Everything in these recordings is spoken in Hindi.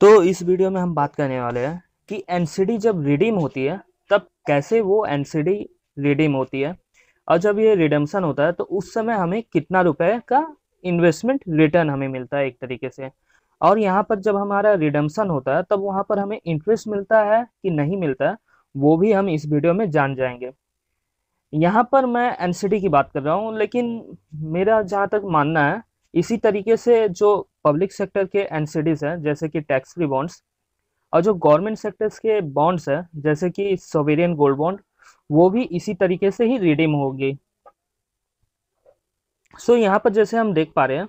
तो इस वीडियो में हम बात करने वाले हैं कि एनसीडी जब रिडीम होती है तब कैसे वो एनसीडी रिडीम होती है और जब ये रिडम्सन होता है तो उस समय हमें कितना रुपए का इन्वेस्टमेंट रिटर्न हमें मिलता है एक तरीके से और यहाँ पर जब हमारा रिडम्सन होता है तब वहाँ पर हमें इंटरेस्ट मिलता है कि नहीं मिलता है वो भी हम इस वीडियो में जान जाएंगे यहाँ पर मैं एन की बात कर रहा हूँ लेकिन मेरा जहाँ तक मानना है इसी तरीके से जो पब्लिक सेक्टर के एनसीडीज हैं जैसे कि टैक्स फ्री बॉन्ड्स और जो गवर्नमेंट सेक्टर्स के बॉन्ड्स हैं जैसे कि सोवेरियन गोल्ड बॉन्ड वो भी इसी तरीके से ही रिडीम होगी सो so, यहाँ पर जैसे हम देख पा रहे हैं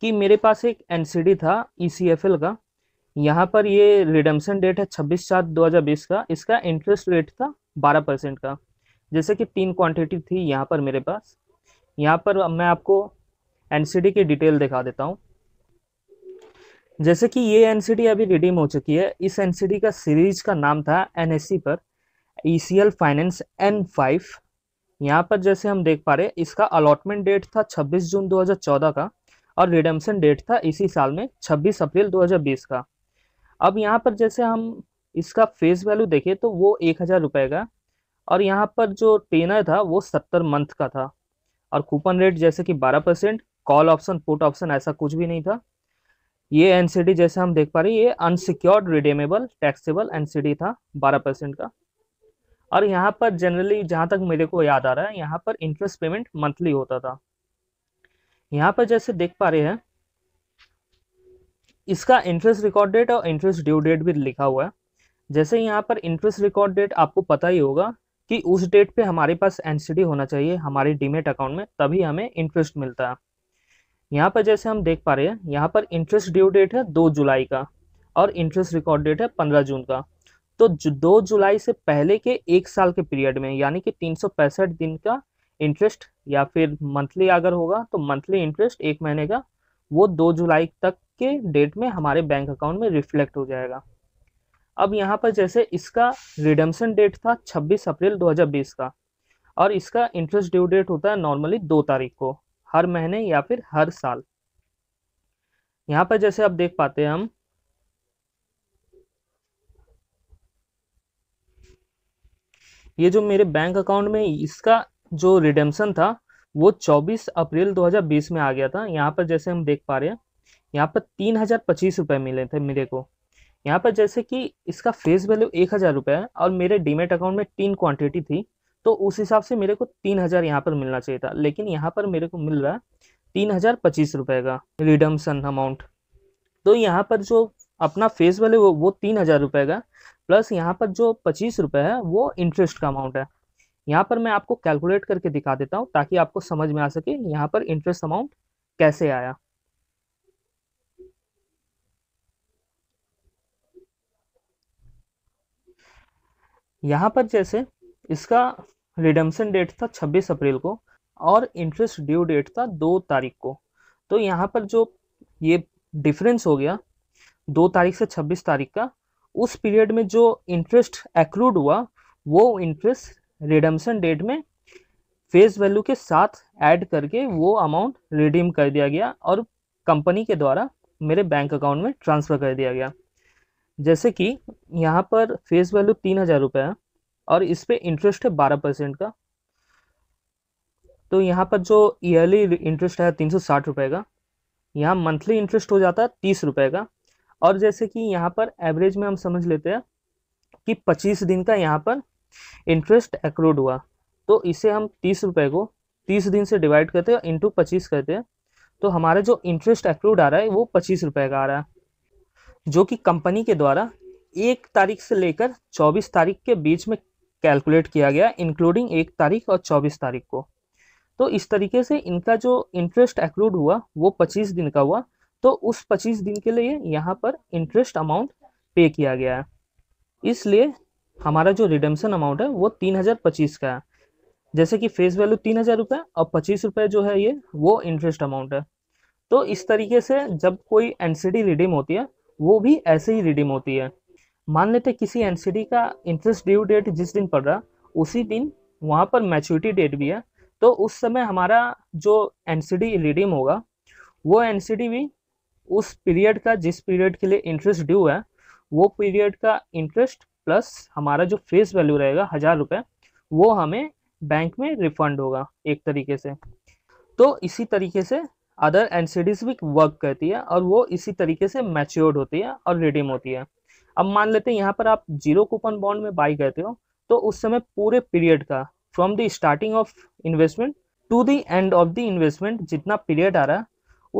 कि मेरे पास एक एनसीडी था ईसीएफएल e का यहाँ पर ये रिडम्सन डेट है छब्बीस सात दो हज़ार बीस का इसका इंटरेस्ट रेट था बारह परसेंट का जैसे कि तीन क्वांटिटी थी यहाँ पर मेरे पास यहाँ पर मैं आपको एनसीडी की डिटेल दिखा देता हूँ जैसे कि ये एनसीडी अभी रिडीम हो चुकी है इस एनसीडी का सीरीज का नाम था एनएससी पर ईसीएल फाइनेंस एन फाइव यहाँ पर जैसे हम देख पा रहे इसका अलॉटमेंट डेट था 26 जून 2014 का और रिडम्सन डेट था इसी साल में 26 अप्रैल 2020 का अब यहाँ पर जैसे हम इसका फेस वैल्यू देखें तो वो एक हज़ार रुपये का और यहाँ पर जो टेनर था वो सत्तर मंथ का था और कूपन रेट जैसे कि बारह percent call option put option ऐसा कुछ भी नहीं था ये एनसीडी जैसे हम देख पा रहे हैं ये अनसिक्योर्ड रिडेमेबल टैक्सेबल एनसीडी था 12 परसेंट का और यहाँ पर जनरली जहाँ तक मेरे को याद आ रहा है यहाँ पर इंटरेस्ट पेमेंट मंथली होता था यहाँ पर जैसे देख पा रहे हैं इसका इंटरेस्ट रिकॉर्ड डेट और इंटरेस्ट ड्यू डेट भी लिखा हुआ है जैसे यहाँ पर इंटरेस्ट रिकॉर्ड डेट आपको पता ही होगा कि उस डेट पे हमारे पास एनसीडी होना चाहिए हमारे डीमेट अकाउंट में तभी हमें इंटरेस्ट मिलता है यहाँ पर जैसे हम देख पा रहे हैं यहाँ पर इंटरेस्ट ड्यू डेट है दो जुलाई का और इंटरेस्ट रिकॉर्ड डेट है पंद्रह जून का तो दो जुलाई से पहले के एक साल के पीरियड में यानी कि तीन दिन का इंटरेस्ट या फिर मंथली अगर होगा तो मंथली इंटरेस्ट एक महीने का वो दो जुलाई तक के डेट में हमारे बैंक अकाउंट में रिफ्लेक्ट हो जाएगा अब यहाँ पर जैसे इसका रिडम्सन डेट था 26 अप्रैल 2020 का और इसका इंटरेस्ट ड्यू डेट होता है नॉर्मली दो तारीख को हर महीने या फिर हर साल यहां पर जैसे आप देख पाते हैं हम ये जो मेरे बैंक अकाउंट में इसका जो रिडेम्सन था वो 24 अप्रैल 2020 में आ गया था यहाँ पर जैसे हम देख पा रहे हैं यहाँ पर तीन हज़ार पच्चीस रुपये मिले थे मेरे को यहाँ पर जैसे कि इसका फेस वैल्यू एक हज़ार रुपये है और मेरे डीमेट अकाउंट में तीन क्वांटिटी थी तो उस हिसाब से मेरे को तीन हज़ार यहाँ पर मिलना चाहिए था लेकिन यहाँ पर मेरे को मिल रहा है तीन हज़ार पच्चीस रुपये का रिडम्सन अमाउंट तो यहाँ पर जो अपना फेस वाले वो, वो तीन हज़ार रुपये का प्लस यहाँ पर जो पच्चीस रुपये है वो इंटरेस्ट का अमाउंट है यहाँ पर मैं आपको कैलकुलेट करके दिखा देता हूँ ताकि आपको समझ में आ सके यहाँ पर इंटरेस्ट अमाउंट कैसे आया यहाँ पर जैसे इसका रिडम्सन डेट था 26 अप्रैल को और इंटरेस्ट ड्यू डेट था दो तारीख को तो यहाँ पर जो ये डिफरेंस हो गया दो तारीख से छब्बीस तारीख का उस पीरियड में जो इंटरेस्ट एक्रूड हुआ वो इंटरेस्ट रिडम्सन डेट में फेस वैल्यू के साथ ऐड करके वो अमाउंट रिडीम कर दिया गया और कंपनी के द्वारा मेरे बैंक अकाउंट में ट्रांसफ़र कर दिया गया जैसे कि यहाँ पर फेस वैल्यू तीन हज़ार रुपये है और इस पर इंटरेस्ट है बारह परसेंट का तो यहाँ पर जो ईयरली इंटरेस्ट है तीन सौ साठ रुपये का यहाँ मंथली इंटरेस्ट हो जाता है तीस रुपये का और जैसे कि यहाँ पर एवरेज में हम समझ लेते हैं कि पच्चीस दिन का यहाँ पर इंटरेस्ट एक्रूड हुआ तो इसे हम तीस रुपये को तीस दिन से डिवाइड करते हैं इंटू पच्चीस करते हैं तो हमारा जो इंटरेस्ट एक्रूड आ रहा है वो पच्चीस रुपये का आ रहा है जो कि कंपनी के द्वारा एक तारीख से लेकर चौबीस तारीख के बीच में कैलकुलेट किया गया इंक्लूडिंग एक तारीख और चौबीस तारीख को तो इस तरीके से इनका जो इंटरेस्ट एक्लूड हुआ वो पच्चीस दिन का हुआ तो उस पच्चीस दिन के लिए यहाँ पर इंटरेस्ट अमाउंट पे किया गया है इसलिए हमारा जो रिडम्सन अमाउंट है वो तीन हज़ार पच्चीस का है जैसे कि फेस वैल्यू तीन हज़ार रुपये और पच्चीस रुपये जो है ये वो इंटरेस्ट अमाउंट है तो इस तरीके से जब कोई एनसीडी रिडीम होती है वो भी ऐसे ही रिडीम होती है मान लेते किसी एनसीडी का इंटरेस्ट ड्यू डेट जिस दिन पड़ रहा उसी दिन वहाँ पर मैच्योरिटी डेट भी है तो उस समय हमारा जो एन रिडीम होगा वो एन भी उस पीरियड का जिस पीरियड के लिए इंटरेस्ट ड्यू है वो पीरियड का इंटरेस्ट प्लस हमारा जो फेस वैल्यू रहेगा हज़ार रुपये वो हमें बैंक में रिफंड होगा एक तरीके से तो इसी तरीके से अदर एन भी वर्क करती है और वो इसी तरीके से मैच्योर्ड होती है और रिडीम होती है अब मान लेते हैं यहाँ पर आप जीरो कूपन बॉन्ड में बाई करते हो तो उस समय पूरे पीरियड का from the starting of investment to the end of the investment जितना पीरियड आ रहा है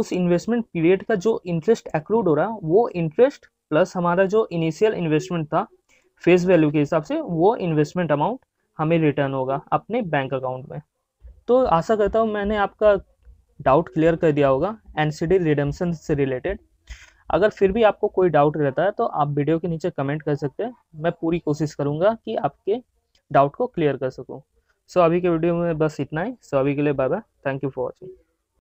उस इन्वेस्टमेंट पीरियड का जो इंटरेस्ट एक्रूड हो रहा है वो इंटरेस्ट प्लस हमारा जो इनिशियल इन्वेस्टमेंट था फेस वैल्यू के हिसाब से वो इन्वेस्टमेंट अमाउंट हमें रिटर्न होगा अपने बैंक अकाउंट में तो आशा करता हूँ मैंने आपका डाउट क्लियर कर दिया होगा एनसीडी रिडेम्पशन से रिलेटेड अगर फिर भी आपको कोई डाउट रहता है तो आप वीडियो के नीचे कमेंट कर सकते हैं मैं पूरी कोशिश करूँगा कि आपके डाउट को क्लियर कर सकूँ सो so, अभी के वीडियो में बस इतना ही सो so, अभी के लिए bye bye thank you for watching